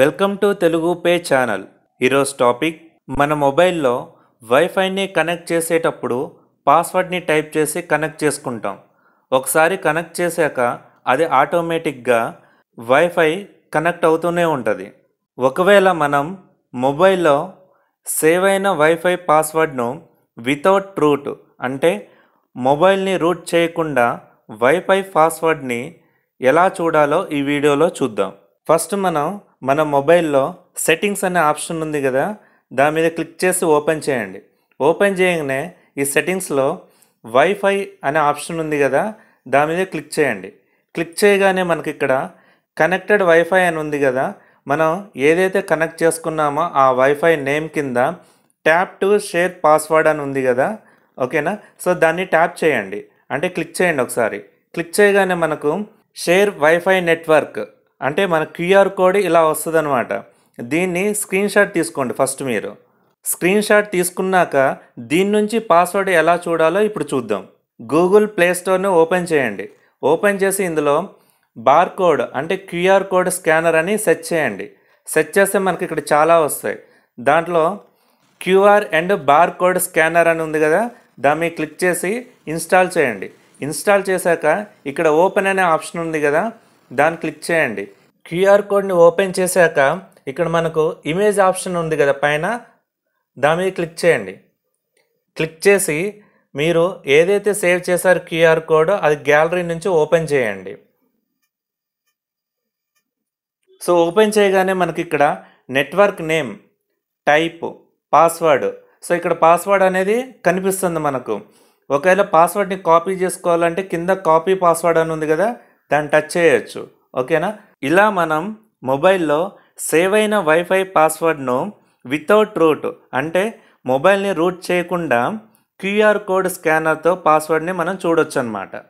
welcome to Telugu పే channel ఈరోజు topic మన మొబైల్లో వైఫైని కనెక్ట్ చేసేటప్పుడు పాస్వర్డ్ని టైప్ చేసి కనెక్ట్ చేసుకుంటాం ఒకసారి కనెక్ట్ చేశాక అది ఆటోమేటిక్గా వైఫై కనెక్ట్ అవుతూనే ఉంటుంది ఒకవేళ మనం మొబైల్లో సేవ్ అయిన వైఫై పాస్వర్డ్ను వితౌట్ రూట్ అంటే మొబైల్ని రూట్ చేయకుండా వైఫై పాస్వర్డ్ని ఎలా చూడాలో ఈ వీడియోలో చూద్దాం ఫస్ట్ మనం మన మొబైల్లో సెట్టింగ్స్ అనే ఆప్షన్ ఉంది కదా దాని మీద క్లిక్ చేసి ఓపెన్ చేయండి ఓపెన్ చేయగానే ఈ సెట్టింగ్స్లో వైఫై అనే ఆప్షన్ ఉంది కదా దాని మీద క్లిక్ చేయండి క్లిక్ చేయగానే మనకి ఇక్కడ కనెక్టెడ్ వైఫై అని ఉంది కదా మనం ఏదైతే కనెక్ట్ చేసుకున్నామో ఆ వైఫై నేమ్ కింద ట్యాప్ టు షేర్ పాస్వర్డ్ అని ఉంది కదా ఓకేనా సో దాన్ని ట్యాప్ చేయండి అంటే క్లిక్ చేయండి ఒకసారి క్లిక్ చేయగానే మనకు షేర్ వైఫై నెట్వర్క్ అంటే మన క్యూఆర్ కోడ్ ఇలా వస్తుంది అనమాట దీన్ని స్క్రీన్ షాట్ తీసుకోండి ఫస్ట్ మీరు స్క్రీన్ షాట్ తీసుకున్నాక దీని నుంచి పాస్వర్డ్ ఎలా చూడాలో ఇప్పుడు చూద్దాం గూగుల్ ప్లే స్టోర్ని ఓపెన్ చేయండి ఓపెన్ చేసి ఇందులో బార్ కోడ్ అంటే క్యూఆర్ కోడ్ స్కానర్ అని సెర్చ్ చేయండి సెర్చ్ చేస్తే మనకి ఇక్కడ చాలా వస్తాయి దాంట్లో QR and bar code scanner అని ఉంది కదా దాని మీద క్లిక్ చేసి ఇన్స్టాల్ చేయండి ఇన్స్టాల్ చేశాక ఇక్కడ ఓపెన్ అనే ఆప్షన్ ఉంది కదా దాన్ని క్లిక్ చేయండి క్యూఆర్ కోడ్ని ఓపెన్ చేశాక ఇక్కడ మనకు ఇమేజ్ ఆప్షన్ ఉంది కదా పైన దాని మీద క్లిక్ చేయండి క్లిక్ చేసి మీరు ఏదైతే సేవ్ చేశారు క్యూఆర్ కోడ్ అది గ్యాలరీ నుంచి ఓపెన్ చేయండి సో ఓపెన్ చేయగానే మనకి ఇక్కడ network name type password so ఇక్కడ పాస్వర్డ్ అనేది కనిపిస్తుంది మనకు ఒకవేళ పాస్వర్డ్ని కాపీ చేసుకోవాలంటే కింద కాపీ పాస్వర్డ్ అని ఉంది కదా దాన్ని టచ్ చేయొచ్చు ఓకేనా ఇలా మనం మొబైల్లో సేవ్ అయిన వైఫై పాస్వర్డ్ను వితౌట్ రూట్ అంటే మొబైల్ని రూట్ చేయకుండా క్యూఆర్ కోడ్ స్కానర్తో పాస్వర్డ్ని మనం చూడొచ్చు అనమాట